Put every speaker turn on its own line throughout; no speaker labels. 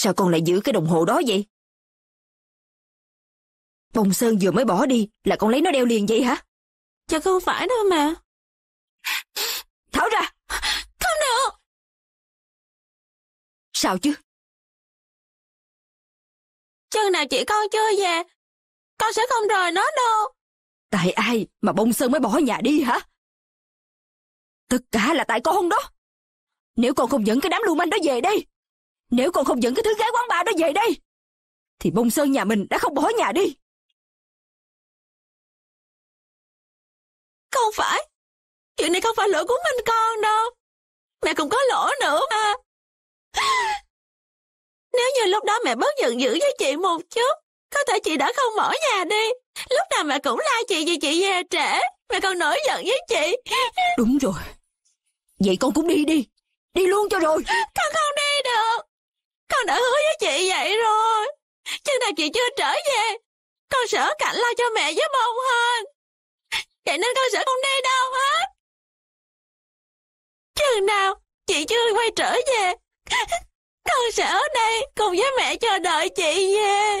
Sao con lại giữ cái đồng hồ đó vậy? Bông Sơn vừa mới bỏ đi là con lấy nó đeo liền vậy hả? Dạ không phải đâu mà. Tháo ra! Không được! Sao chứ? Chừng nào chị con chưa về, con sẽ không rời nó
đâu. Tại ai mà bông sơn mới bỏ nhà đi hả? Tất cả là tại con đó. Nếu con không dẫn cái đám lưu manh đó về đây, nếu con không dẫn cái thứ gái quán ba đó về đây, thì bông sơn nhà mình đã không bỏ nhà đi.
Không phải, chuyện này không phải lỗi của mình con đâu. Mẹ cũng có lỗi nữa mà.
Nếu như lúc đó mẹ bớt giận dữ với chị một chút, có thể chị đã không bỏ nhà đi. Lúc
nào mẹ cũng la chị vì chị về trễ. Mẹ còn nổi giận với chị. Đúng rồi. Vậy con cũng đi đi. Đi luôn cho rồi. Con không đi được.
là chị chưa trở về. Con sợ cảnh lo cho mẹ với bông hơn. Vậy nên con sợ không đi đâu hết. Chừng nào chị chưa quay trở về. Con sẽ ở đây
cùng với mẹ chờ đợi chị về.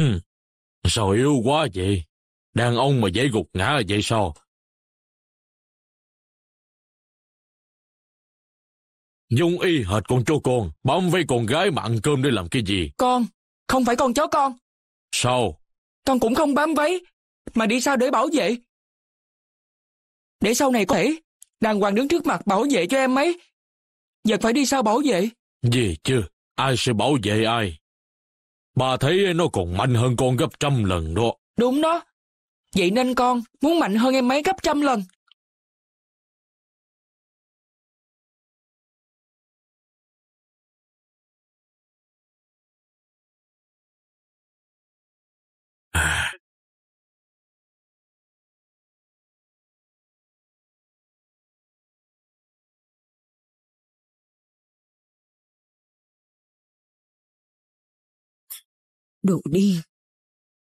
Hừm, sao yếu quá vậy? Đàn ông mà dễ gục ngã vậy sao? Dung y hệt con chó con, bám với con gái mà ăn cơm để làm cái gì? Con, không phải con chó con. Sao? Con cũng không bám váy, mà đi sao để bảo vệ? Để sau này có thể, đàng hoàng đứng trước mặt bảo vệ cho em ấy. Giờ phải đi sao bảo vệ? Gì chứ,
ai sẽ bảo vệ ai? Bà thấy nó còn mạnh hơn con gấp trăm lần đó.
Đúng đó. Vậy nên con muốn mạnh hơn em mấy gấp trăm lần. đồ điên,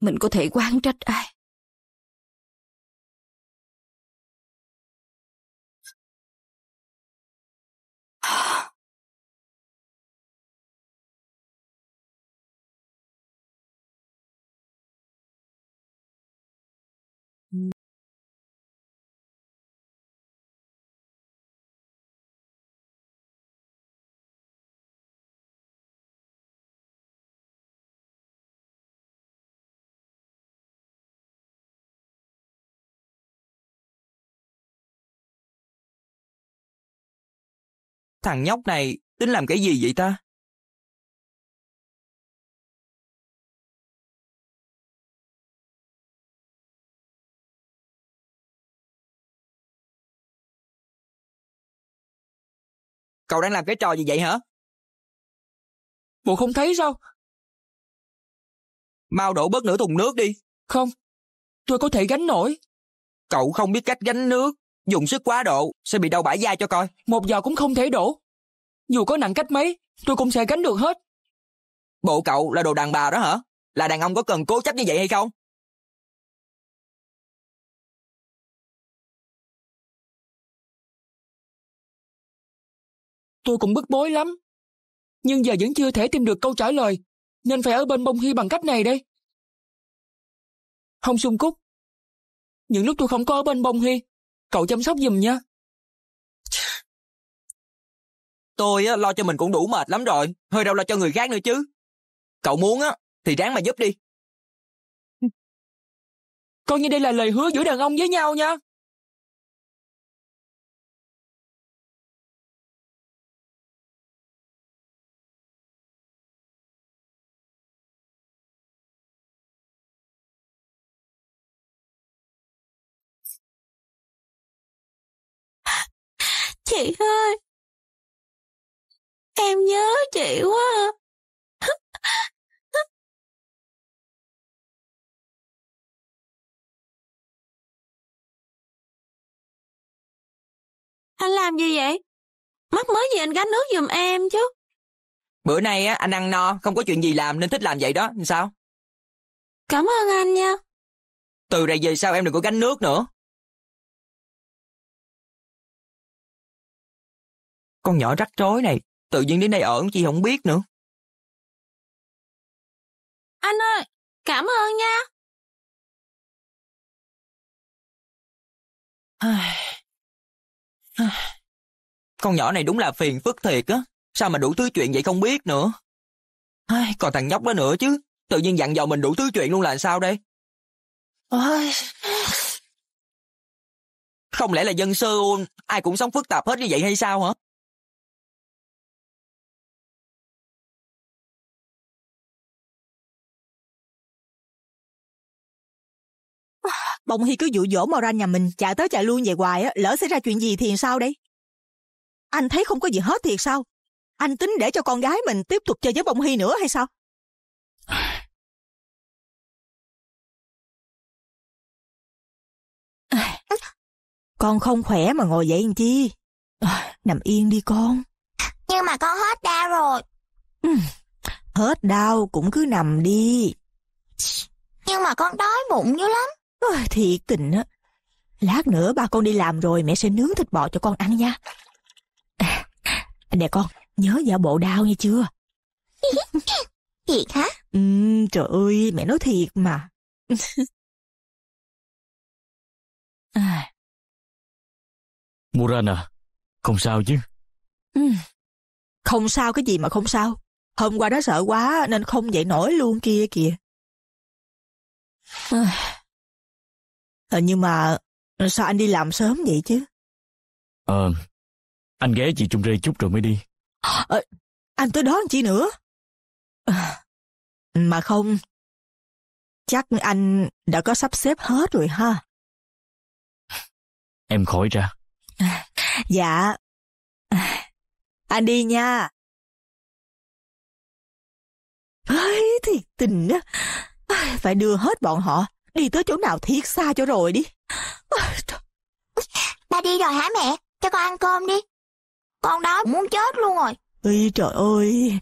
Mình có thể quan trách ai. Thằng nhóc này tính làm cái gì vậy ta? Cậu đang làm cái trò gì vậy hả? Bộ không thấy sao? Mau đổ bớt nửa thùng nước đi.
Không, tôi có thể gánh nổi. Cậu không biết cách gánh nước dùng sức quá độ sẽ bị đau bả da cho coi một giờ cũng không thể đổ dù có nặng cách mấy tôi cũng sẽ gánh
được
hết bộ cậu là đồ đàn bà đó hả là đàn ông có cần cố chấp như vậy hay không tôi cũng bức bối lắm nhưng giờ vẫn chưa thể tìm được câu trả lời nên phải ở bên bông hy bằng cách này đây hồng sung cúc những lúc tôi không có ở bên bông hy Cậu chăm sóc giùm nha. Tôi á, lo cho mình cũng đủ mệt lắm rồi, hơi đâu lo cho người khác nữa chứ. Cậu muốn á, thì ráng mà giúp đi. Coi như đây là lời hứa giữa đàn ông với nhau nha. Chị ơi! Em nhớ chị quá! À. Anh làm gì vậy? mắt mới gì anh gánh nước giùm em chứ. Bữa nay á anh ăn no, không có chuyện gì làm nên thích làm vậy đó, sao? Cảm ơn anh nha. Từ đây về sau em đừng có gánh nước nữa. con nhỏ rắc rối này, tự nhiên đến đây ở chị không biết nữa. Anh ơi, cảm ơn nha. Con nhỏ này đúng là phiền phức thiệt á. Sao mà đủ thứ chuyện vậy không biết nữa.
Còn thằng nhóc đó nữa chứ. Tự nhiên dặn dò mình đủ thứ chuyện luôn là sao đây?
Không lẽ là dân sư ai cũng sống phức tạp hết như vậy hay sao hả?
Bỗng Hi cứ dụ dỗ Moran nhà mình chạy tới chạy luôn về hoài, á, lỡ xảy ra chuyện gì thì sao đây? Anh thấy không có gì hết thiệt sao? Anh tính để cho con gái mình tiếp
tục chơi với bông Hy nữa hay sao? Con không khỏe mà ngồi dậy làm
chi? Nằm yên đi con. Nhưng mà con hết đau rồi. hết đau cũng cứ nằm đi. Nhưng mà con đói bụng dữ lắm. Ôi, thiệt tình á. Lát nữa ba con đi làm rồi mẹ sẽ nướng thịt bò cho con ăn nha. nè con, nhớ giả bộ đau nghe chưa? thiệt hả? Ừ, trời ơi, mẹ nói thiệt mà.
à. Muran à, không sao chứ?
Ừ. Không sao cái gì mà không sao. Hôm qua đó sợ quá nên không dậy nổi luôn kia kìa. À. Ờ, nhưng mà sao anh đi làm sớm vậy chứ?
Ờ, anh ghé chị Trung Rê chút rồi mới đi.
Ờ, anh tới đón chị nữa.
À, mà không, chắc anh đã có sắp xếp hết rồi ha. Em khỏi ra. À, dạ. À, anh đi nha.
Ấy thiệt tình á, phải đưa hết bọn họ đi tới chỗ nào thiệt xa cho rồi đi. Ba đi rồi hả mẹ? Cho con ăn cơm đi. Con đó muốn chết luôn rồi. Ây trời ơi,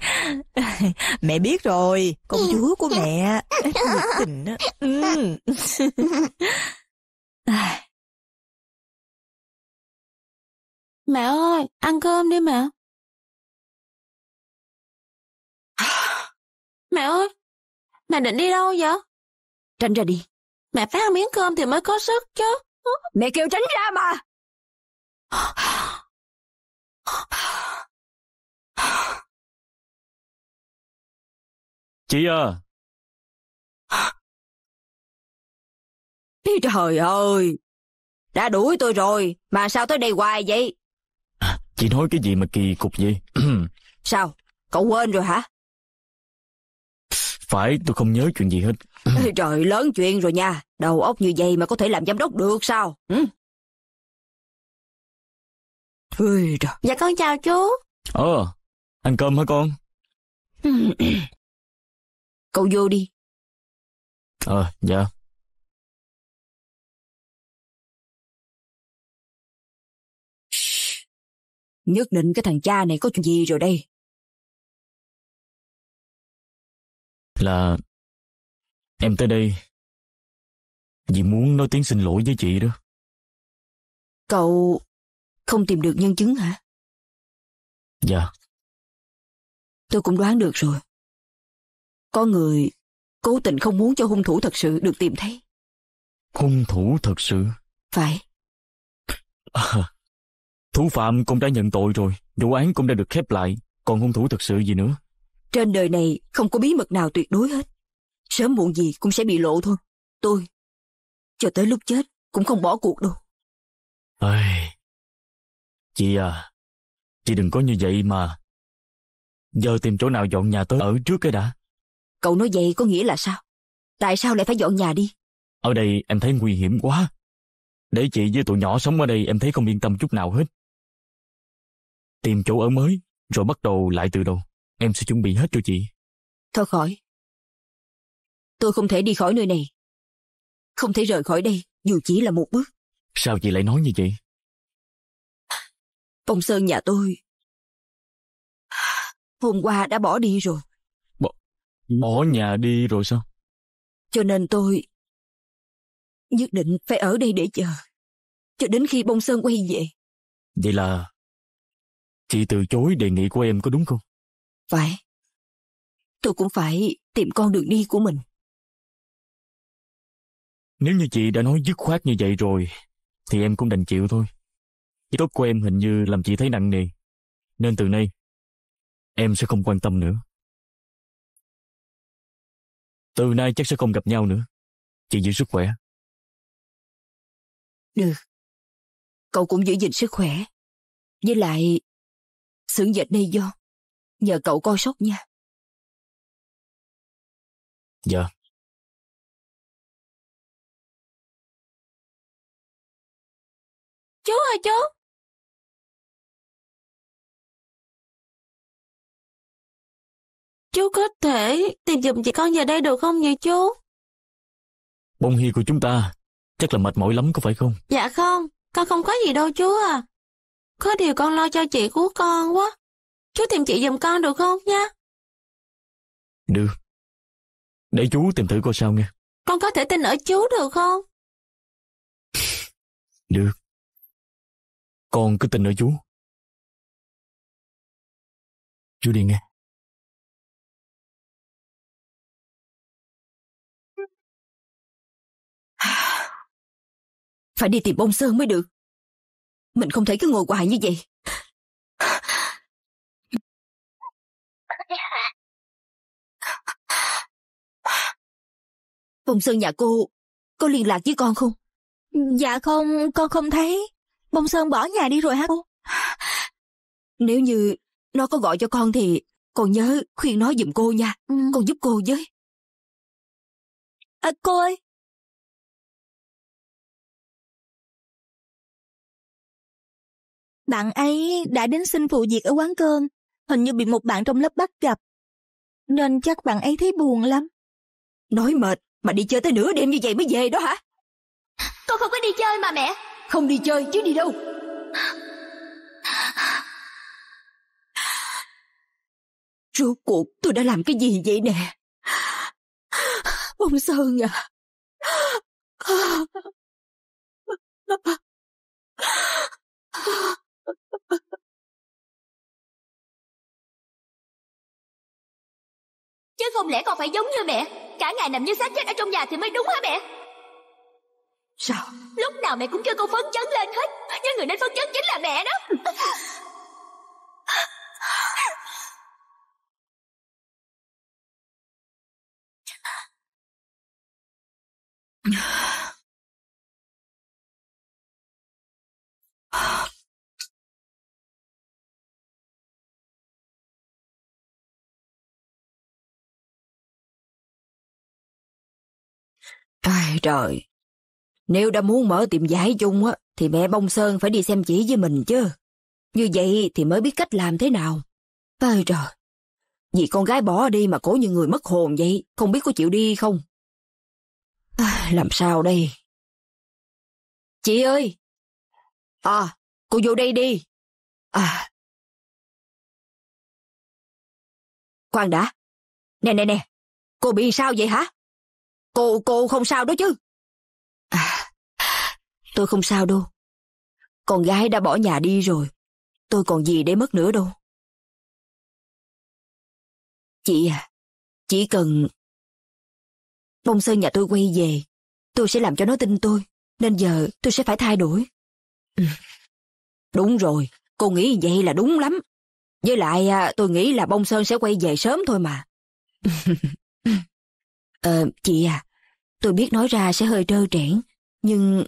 mẹ biết rồi, con ừ. chúa của mẹ, tình đó. Ừ.
Mẹ ơi, ăn cơm đi mẹ. Mẹ ơi, mẹ định đi đâu vậy? Tránh ra đi, mẹ phát ăn miếng cơm thì mới có sức chứ. Mẹ kêu tránh ra mà. Chị à.
Trời ơi, đã đuổi tôi rồi, mà sao tới đây hoài vậy?
À, chị nói cái gì mà kỳ cục vậy?
sao, cậu quên rồi hả?
Phải, tôi không nhớ chuyện gì hết.
Ê, trời lớn chuyện rồi
nha, đầu óc như vậy mà có thể làm giám đốc được sao? Ừ? Ôi trời. Dạ con chào chú. Ờ, ăn cơm hả con? Cậu vô đi. Ờ, dạ. Nhất định cái thằng cha này có chuyện gì rồi đây. Là Em tới đây vì muốn nói tiếng xin lỗi với chị đó. Cậu không tìm được nhân chứng hả? Dạ. Tôi cũng đoán được rồi. Có người cố tình không muốn cho hung thủ thật sự được tìm thấy. Hung thủ thật sự? Phải. À,
thủ phạm cũng đã nhận tội rồi, vụ án cũng đã được khép lại, còn hung thủ thật sự gì nữa?
Trên đời này không có bí mật nào tuyệt đối hết. Sớm muộn gì cũng sẽ bị lộ thôi. Tôi, cho tới lúc chết, cũng không bỏ cuộc đâu.
Ây, chị à, chị đừng có như vậy mà. Giờ tìm chỗ nào dọn
nhà tới ở trước cái đã.
Cậu nói vậy có nghĩa là sao? Tại sao lại phải dọn nhà đi?
Ở đây em thấy nguy hiểm quá. Để chị với tụi nhỏ sống ở đây em thấy không yên tâm chút nào hết.
Tìm chỗ ở mới, rồi bắt đầu lại từ đầu. Em sẽ chuẩn bị hết cho chị. Thôi khỏi, Tôi không thể đi khỏi nơi này. Không thể rời khỏi đây, dù chỉ là một bước. Sao chị lại nói như vậy? Phong Sơn nhà tôi... Hôm qua đã bỏ đi rồi. Bỏ,
bỏ nhà đi rồi sao?
Cho nên tôi... Nhất định phải ở đây để chờ. Cho đến khi Bông Sơn quay về. Vậy là... Chị từ chối đề nghị của em có đúng không? Phải. Tôi cũng phải tìm con đường đi của mình. Nếu như chị đã nói dứt khoát như vậy rồi, thì em cũng đành chịu thôi. Cái tốt của em hình như làm chị thấy nặng nề. Nên từ nay, em sẽ không quan tâm nữa. Từ nay chắc sẽ không gặp nhau nữa. Chị giữ sức khỏe. Được. Cậu cũng giữ gìn sức khỏe. Với lại, xưởng dệt này do. Nhờ cậu coi sóc nha. Dạ. Chú ơi chú! Chú có thể tìm giùm chị con về đây được không vậy chú? Bông
hi của chúng ta chắc là mệt mỏi lắm có phải không?
Dạ không, con không có gì đâu chú à. Có điều con lo cho chị của con quá. Chú tìm chị giùm con được không nha?
Được. Để chú tìm thử coi sao nghe. Con có thể tin ở chú được không? Được. Con cứ tin ở chú. Chú đi nghe. Phải đi tìm bông Sơn mới được. Mình không thể cứ ngồi hoài như vậy. bông Sơn nhà cô
có liên lạc với con không? Dạ không, con không thấy. Bông Sơn bỏ nhà đi rồi hả cô? Nếu như nó có gọi cho con thì con nhớ khuyên
nó giùm cô nha. Ừ. Con giúp cô với. À, cô ơi!
Bạn ấy đã đến xin phụ việc ở quán cơm, hình như bị một bạn trong lớp bắt gặp. Nên chắc bạn ấy thấy buồn lắm. Nói mệt, mà đi chơi tới nửa đêm như vậy mới về đó hả? Con không có đi chơi mà mẹ, không đi chơi chứ đi đâu rốt cuộc tôi đã làm cái gì vậy nè bông sơn à Chứ không lẽ còn phải giống như mẹ Cả ngày nằm như xác chết ở trong nhà thì mới đúng hả mẹ Sao Lúc nào mẹ cũng cho con phấn chấn lên hết Nhưng người nên phấn chấn chính là mẹ
đó Ai trời,
nếu đã muốn mở tiệm giải chung á, thì mẹ bông Sơn phải đi xem chỉ với mình chứ. Như vậy thì mới biết cách làm thế nào. Ôi trời, vì con gái bỏ đi mà cổ như người mất hồn vậy, không biết có chịu đi không? À, làm
sao đây? Chị ơi! À, cô vô đây đi. À. Khoan đã. Nè nè nè, cô bị sao vậy hả? Cô, cô không sao đó chứ. Tôi không sao đâu. Con gái đã bỏ nhà đi rồi. Tôi còn gì để mất nữa đâu. Chị à, chỉ cần... Bông Sơn nhà tôi quay về, tôi
sẽ làm cho nó tin tôi, nên giờ tôi sẽ phải thay đổi. Ừ. Đúng rồi, cô nghĩ vậy là đúng lắm. Với lại à, tôi nghĩ là bông Sơn sẽ quay về sớm thôi mà. ờ, chị à, tôi biết nói ra sẽ hơi trơ trẽn, nhưng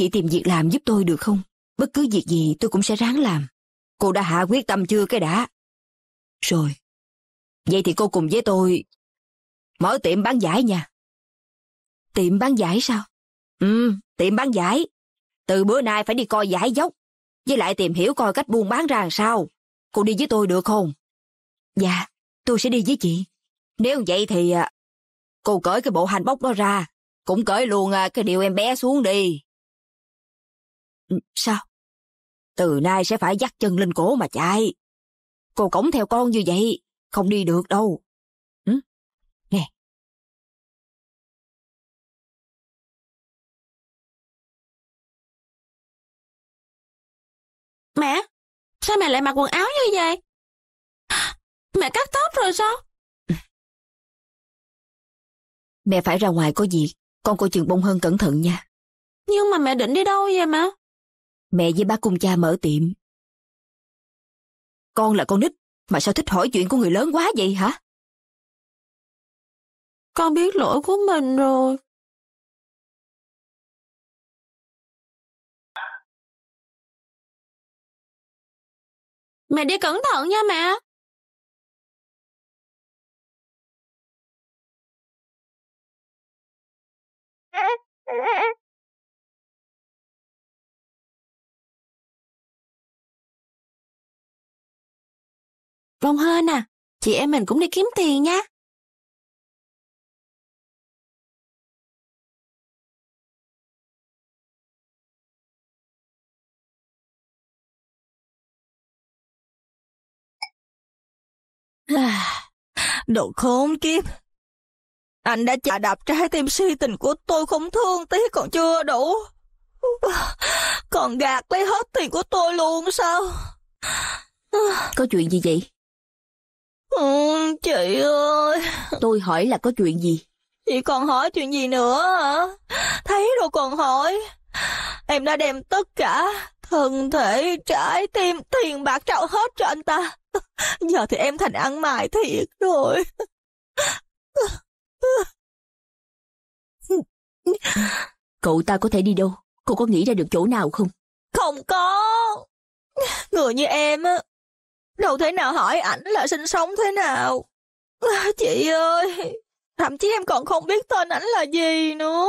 Chị tìm việc làm giúp tôi được không? Bất cứ việc gì tôi
cũng sẽ ráng làm. Cô đã hạ quyết tâm chưa cái đã? Rồi. Vậy
thì cô cùng với tôi mở tiệm bán giải nha. Tiệm bán giải sao? Ừ, tiệm bán giải. Từ bữa nay phải đi coi giải dốc. Với lại tìm hiểu coi cách buôn bán ra làm sao. Cô đi với tôi được không? Dạ, tôi sẽ đi với chị. Nếu vậy thì à, cô cởi cái bộ hành bốc đó ra. Cũng cởi luôn à, cái điều em bé xuống đi. Ừ, sao? Từ nay sẽ phải dắt chân lên cổ mà chạy. Cô cổng theo con như vậy, không đi được
đâu. Ừ? Nè. Mẹ, sao mẹ lại mặc quần áo như vậy? Mẹ cắt tóc rồi sao? Mẹ phải ra ngoài có việc, con cô trường bông hơn cẩn thận nha. Nhưng mà mẹ định đi đâu vậy mà? Mẹ với ba cùng cha mở tiệm. Con là con nít, mà sao thích hỏi chuyện của người lớn quá vậy hả? Con biết lỗi của mình rồi. Mẹ đi cẩn thận nha mẹ. Vong Hên à, chị em mình cũng đi kiếm tiền nhé.
Đồ khốn kiếp! Anh đã chà đạp trái tim si tình của tôi không thương tí còn chưa đủ. Còn gạt lấy hết tiền của tôi luôn sao? Có chuyện gì vậy? Ừ, chị ơi. Tôi hỏi là có chuyện gì? Chị còn hỏi chuyện gì nữa hả? Thấy rồi còn hỏi. Em đã đem tất cả, thân thể, trái tim, tiền bạc trao hết cho anh ta. Giờ thì em thành ăn mài thiệt rồi. Cậu ta có thể đi đâu? Cô có nghĩ ra được chỗ nào không? Không có. Người như em á, đâu thể nào hỏi ảnh là sinh sống thế nào. À, chị ơi, thậm chí em còn không biết tên ảnh là gì nữa.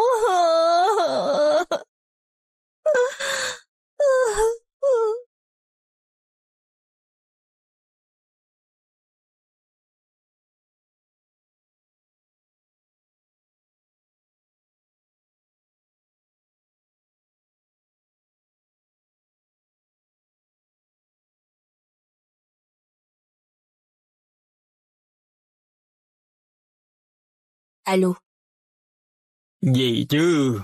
Alo. Gì chứ?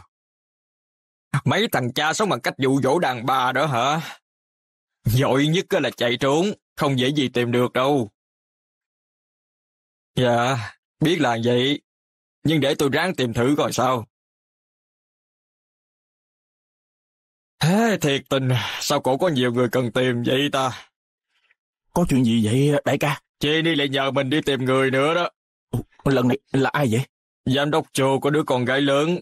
Mấy thằng cha sống bằng cách dụ dỗ đàn bà đó hả? Giỏi nhất là chạy trốn, không dễ gì tìm được đâu. Dạ, biết là vậy, nhưng để tôi ráng tìm thử coi sao. Thế thiệt tình, sao cổ có nhiều người cần
tìm vậy ta?
Có chuyện gì vậy đại ca?
Chị đi lại nhờ mình đi tìm người nữa đó lần này là ai vậy? Giám đốc Joe có đứa con gái lớn.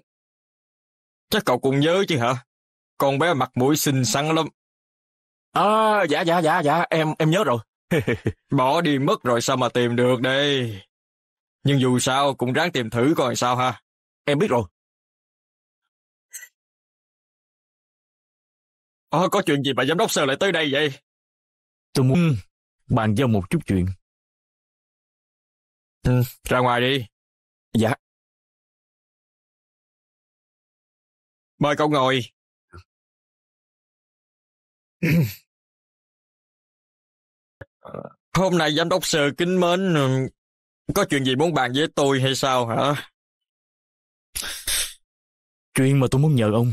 Chắc cậu cũng nhớ chứ hả? Con bé mặt mũi xinh xắn lắm. À, dạ, dạ, dạ, dạ, em, em nhớ rồi. Bỏ đi mất rồi sao mà tìm được đây?
Nhưng dù sao cũng ráng tìm thử coi sao ha. Em biết rồi. à, có chuyện gì mà giám đốc Sơ lại tới đây vậy? Tôi muốn bàn giao một chút chuyện Ừ. ra ngoài đi. Dạ. Mời cậu ngồi. Hôm nay giám đốc sờ kính mến, ừ, có chuyện gì muốn bàn với tôi hay sao hả? Chuyện mà tôi muốn nhờ ông,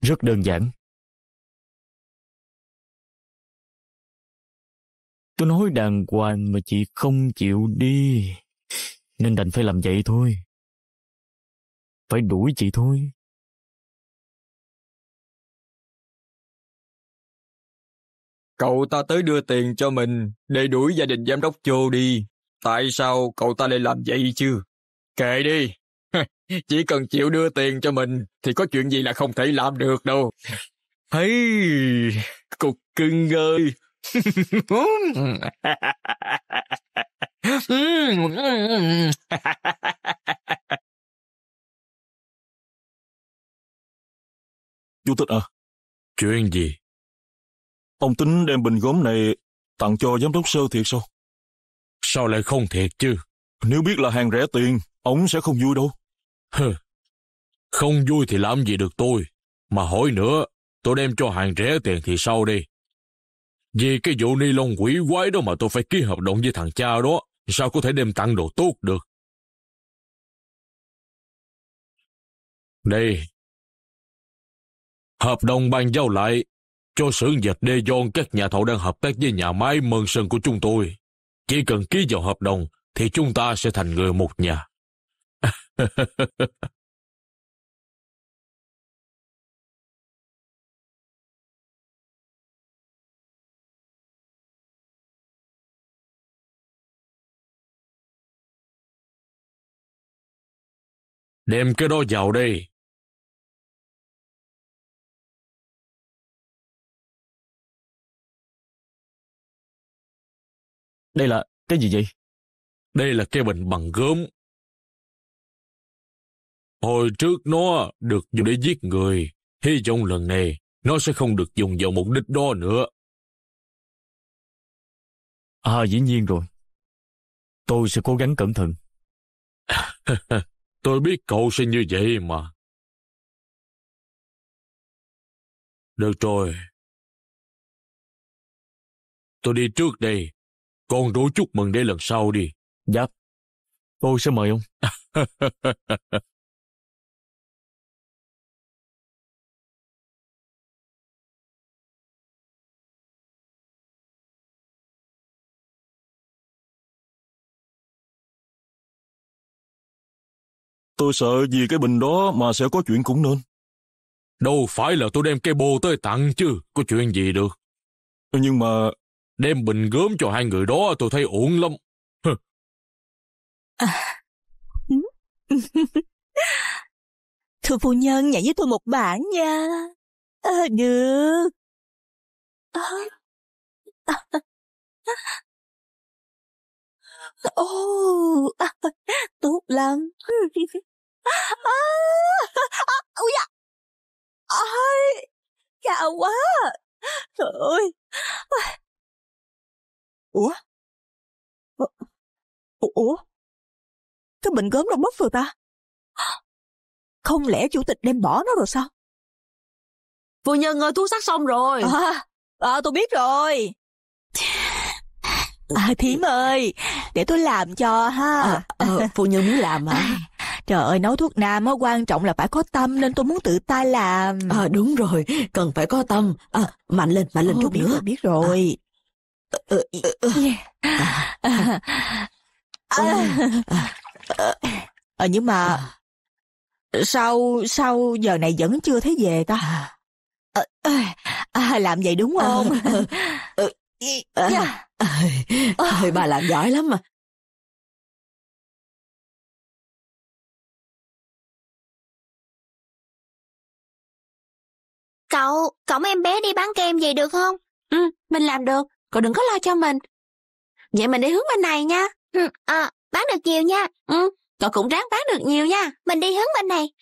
rất đơn giản. Tôi nói đàng hoàng mà chị không chịu đi. Nên đành phải làm vậy thôi. Phải đuổi chị thôi. Cậu ta tới đưa tiền cho mình để đuổi gia đình giám đốc chô đi. Tại sao
cậu ta lại làm vậy chứ? Kệ đi. Chỉ cần chịu đưa tiền cho mình thì có chuyện gì là không thể làm được đâu. Hey, cục cưng
ơi. Chú Tích à? Chuyện gì? Ông tính đem bình gốm này tặng cho giám đốc sơ thiệt sao? Sao lại không thiệt chứ?
Nếu biết là hàng rẻ tiền, ông sẽ không vui đâu. không vui thì làm gì được tôi. Mà hỏi nữa, tôi đem cho hàng rẻ tiền thì sao đi?
Vì cái vụ ni lông quỷ quái đó mà tôi phải ký hợp đồng với thằng cha đó, sao có thể đem tặng đồ tốt được? Đây, hợp đồng ban giao lại cho xưởng dệt đê dôn các
nhà thầu đang hợp tác với nhà máy Mơn Sơn của chúng tôi. Chỉ cần ký vào hợp đồng thì chúng
ta sẽ thành người một nhà. Đem cái đó vào đây. Đây là cái gì vậy? Đây là cái bình bằng gốm. Hồi trước nó được dùng để giết người. Hy vọng lần này nó sẽ không được dùng vào mục đích đó nữa. À dĩ nhiên rồi. Tôi sẽ cố gắng cẩn thận. Tôi biết cậu sẽ như vậy mà. Được rồi. Tôi đi trước đây. con đủ chúc mừng để lần sau đi. Dạ. Tôi sẽ mời ông. Tôi sợ vì cái bình đó mà sẽ có chuyện cũng nên. Đâu phải là tôi đem cây bồ tới tặng chứ, có chuyện gì được.
Nhưng mà... Đem bình gớm cho hai người đó tôi thấy ổn lắm.
Thưa phu nhân nhảy với tôi một bản nha. À, được. À. Ồ, oh, tốt lắm. À, à, ui da. Ôi, quá. Trời ơi. Ủa? Ủa? Cái bình gớm đâu mất rồi ta? Không lẽ chủ tịch đem bỏ
nó rồi sao? Phu nhân ơi, thuốc sắc xong rồi. À, à tôi biết rồi. À, thím ơi, để tôi làm cho ha. à, à, phụ nhân muốn làm hả? À? Trời ơi, nấu thuốc nam á quan trọng là phải có tâm nên tôi muốn tự tay làm. Ờ, đúng rồi, cần phải có tâm. À, mạnh lên, mạnh lên Ô, chút biết nữa. Rồi, biết rồi. Ờ, nhưng mà sao à. sao giờ này vẫn chưa thấy về ta? À, ờ, ờ, à, làm vậy đúng à, không? À, à, bà làm giỏi lắm mà.
Cậu, cõng em bé đi bán kem về được không? Ừ,
mình làm được. Cậu đừng có lo cho mình. Vậy mình đi hướng bên này nha. Ừ, à, bán
được nhiều nha. Ừ, cậu cũng ráng bán được nhiều nha. Mình đi hướng bên này.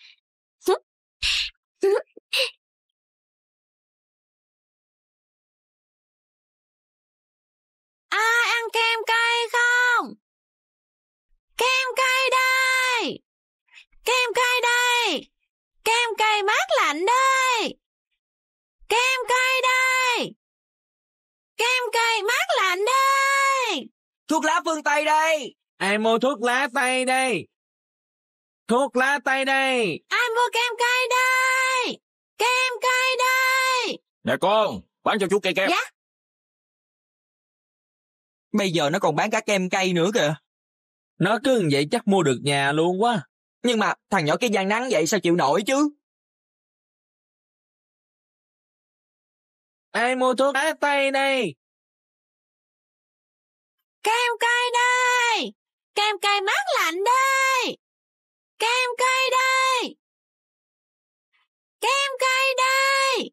Ai à, ăn kem cay không? Kem cay đây! Kem cay đây! Kem
cay mát lạnh đây! Kem cay đây! Kem cay mát lạnh đây! Thuốc lá phương Tây đây! Ai mua thuốc
lá Tây đây? Thuốc lá Tây đây!
Ai mua kem cay
đây? Kem cay đây! Nè con, bán cho chú cây kem. Dạ. Bây giờ nó còn bán cả kem cây nữa kìa. Nó cứ vậy chắc mua được nhà luôn quá. Nhưng mà thằng nhỏ kia gian nắng vậy sao chịu nổi chứ? Ai mua thuốc lá tay đây? Kem cây đây! Kem cây mát lạnh đây! Kem cây đây! Kem cây đây!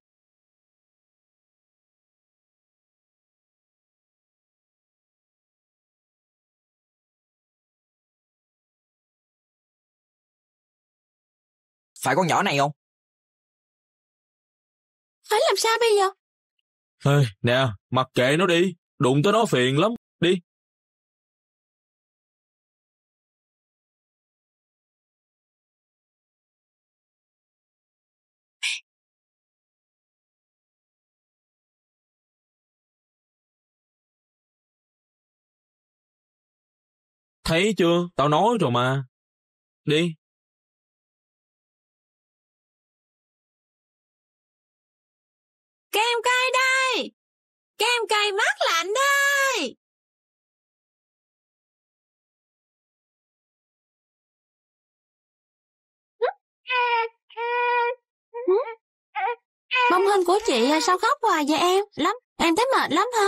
phải con nhỏ này không? Phải làm sao bây giờ? Thôi, nè, mặc kệ nó đi, đụng tới nó phiền lắm, đi. Thấy chưa, tao nói rồi mà. Đi, Kem cay mát lạnh đây! Bông hình của chị à, sao khóc hoài vậy em? Lắm, em thấy mệt
lắm hả?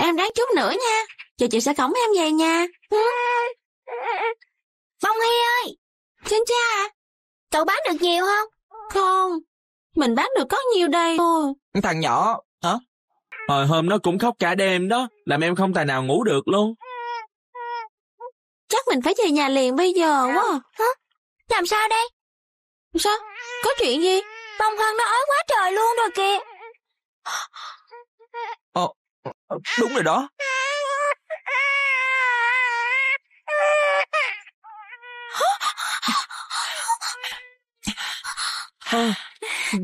Em ráng chút nữa nha, giờ chị sẽ cõng em về nhà. Bông Hy ơi! Xin cha Cậu bán được nhiều không? Không, mình bán được có nhiều đây thôi.
Thằng nhỏ, hả? Hồi
hôm nó cũng khóc cả đêm đó, làm em không tài nào ngủ được luôn.
Chắc mình phải về nhà liền bây giờ quá à. Hả? Làm sao đây? Sao? Có chuyện gì? Bông Hân nó ói quá trời luôn rồi kìa.
Ờ, đúng rồi đó.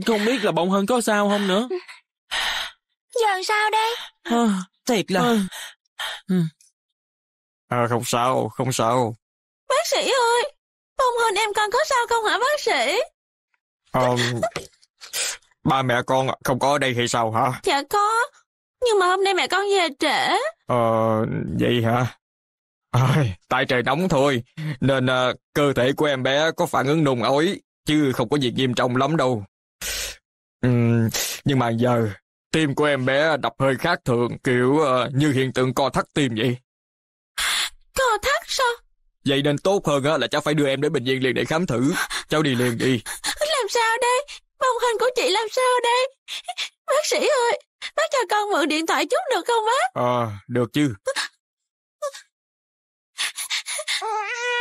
không biết là bông Hân có sao không nữa.
Giờ sao đây?
À, thiệt là... Ờ. Ừ. À, không sao, không sao.
Bác sĩ ơi, bông hôn em con có sao không hả bác sĩ?
À, ba mẹ con không có ở đây hay sao hả?
Dạ có, nhưng mà hôm nay mẹ con về trễ.
Ờ, à, vậy hả? À, tại trời nóng thôi, nên à, cơ thể của em bé có phản ứng nôn ói, chứ không có việc nghiêm trọng lắm đâu. Ừ, nhưng mà giờ tim của em bé đập hơi khác thường, kiểu uh, như hiện tượng co thắt tim vậy.
Co thắt sao?
Vậy nên tốt hơn á là cháu phải đưa em đến bệnh viện liền để khám thử. Cháu đi liền đi.
Làm sao đây? Bông hình của chị làm sao đây? Bác sĩ ơi, bác cho con mượn điện
thoại chút được không bác? Ờ, à, được chứ.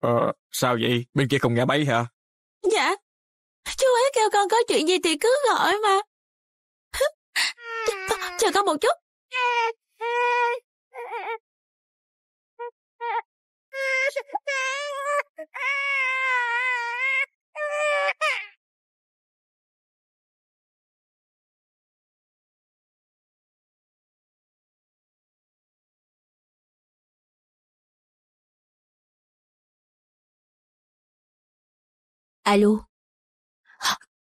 Ờ, sao vậy? Bên kia không nghe máy hả? Dạ. Chú ấy kêu con có chuyện gì thì cứ gọi mà. Chờ con một chút. Ah!
Alo.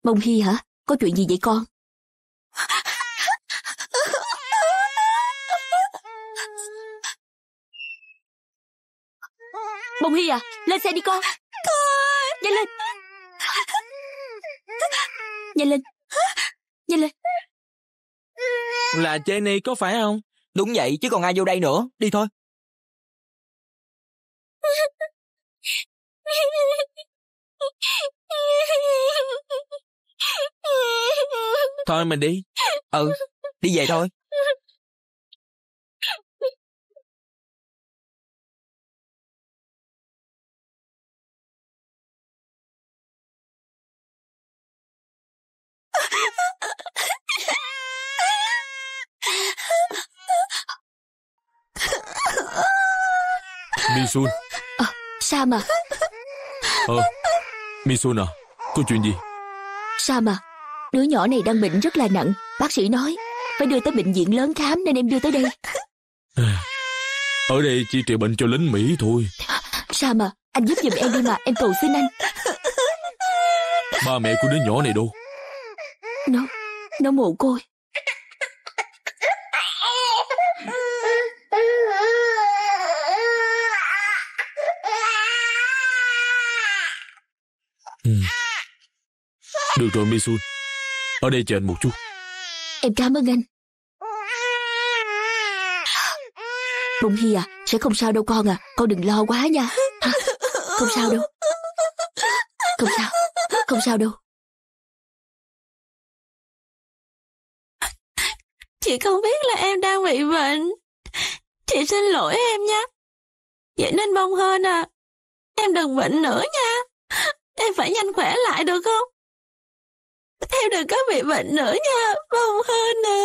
Bông Hy hả? Có chuyện gì vậy con?
Bông Hy à, lên xe đi con. Thôi. Nhanh lên. Nhanh lên. Nhanh lên.
Là Jenny có phải không? Đúng vậy, chứ còn ai vô đây nữa. Đi thôi. Thôi mình đi. Ừ, đi về thôi.
Misun
à, Sao mà
Ờ Misun à Có chuyện gì
Sao mà Đứa nhỏ này đang bệnh rất là nặng Bác sĩ nói Phải đưa tới bệnh viện lớn khám nên em đưa tới đây
Ở đây chỉ trị bệnh cho lính Mỹ thôi
Sao mà Anh giúp giùm em đi mà Em cầu xin anh
Ba mẹ của đứa nhỏ này đâu
Nó Nó mồ côi
ừ. Được rồi Misun ở đây chờ anh một chút
Em cảm ơn anh Bông Hy à Sẽ không sao đâu con à Con đừng lo quá nha Hả? Không sao đâu
Không sao Không sao đâu Chị không biết là em đang bị bệnh Chị xin lỗi em nhé
Vậy nên bông hơn à Em đừng bệnh nữa nha Em phải
nhanh khỏe lại được không theo đừng có bị bệnh nữa nha, bông vâng, hơn à.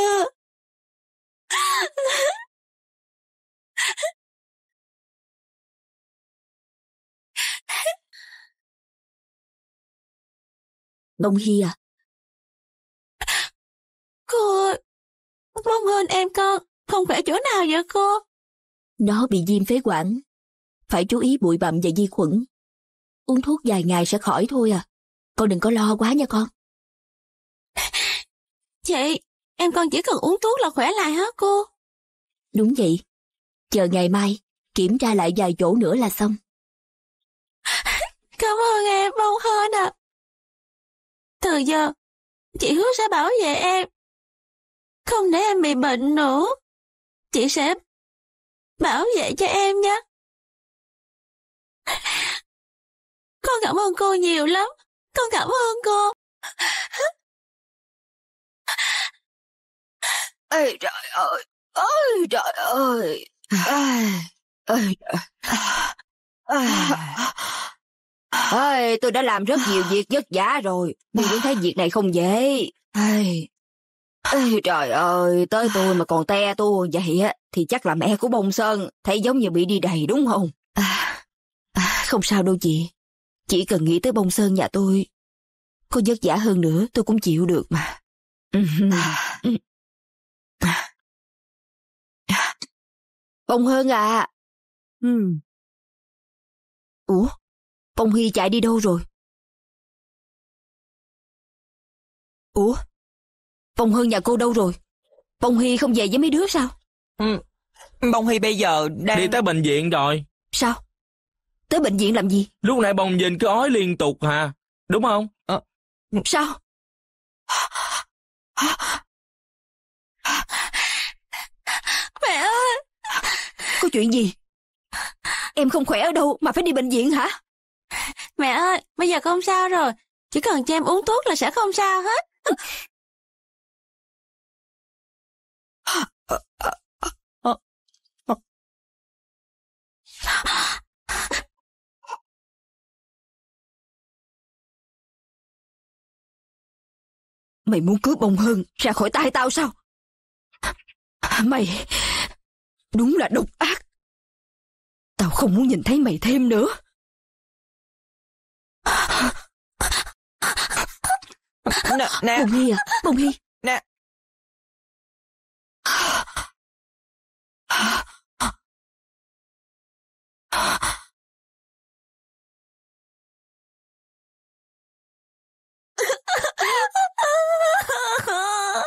Bông Hy à? Cô... bông hơn em con, không khỏe chỗ nào vậy cô?
Nó bị viêm phế quản, phải chú ý bụi bặm và vi khuẩn. Uống thuốc vài ngày sẽ khỏi thôi à. Con đừng có lo quá nha con. Chị,
em con chỉ cần uống thuốc là khỏe lại hả cô?
Đúng vậy. Chờ ngày mai, kiểm tra lại vài chỗ nữa là xong.
Cảm ơn em, bông hơn à. Từ giờ, chị hứa sẽ bảo vệ em. Không để em bị bệnh nữa. Chị sẽ bảo vệ cho em nhé. Con cảm ơn cô nhiều lắm. Con cảm ơn cô.
Ây trời ơi! Ôi trời ơi! Ôi Ôi, tôi đã làm rất nhiều việc vất vả rồi, nhưng vẫn thấy việc này không dễ. Ôi, Ê, trời ơi, tới tôi mà còn te tôi vậy á, thì chắc là mẹ của bông sơn, thấy giống như bị đi đầy đúng không? không sao đâu chị, chỉ cần nghĩ tới bông sơn nhà tôi. Có vất vả hơn nữa tôi cũng chịu được mà. À.
Bông Hơn à. Ừ. Ủa, Bông Hy chạy đi đâu rồi? Ủa, Bông Hơn nhà cô đâu
rồi? Bông Hy không về với mấy đứa sao?
Ừ. Bông Hy bây giờ đang... Đi tới bệnh
viện rồi. Sao? Tới bệnh viện làm gì? Lúc nãy Bông Vinh cứ ói liên tục hà,
đúng không? À. Sao?
Mẹ ơi Có chuyện gì Em không khỏe ở đâu mà phải đi bệnh viện hả Mẹ ơi Bây giờ không
sao
rồi Chỉ cần cho em uống thuốc là sẽ không sao hết Mày muốn cướp ông hơn ra khỏi tay tao sao? À, mày... Đúng là độc ác. Tao không muốn nhìn thấy mày thêm nữa. Nè, nè. Bồng Hy à, Bồng Hy. Nè.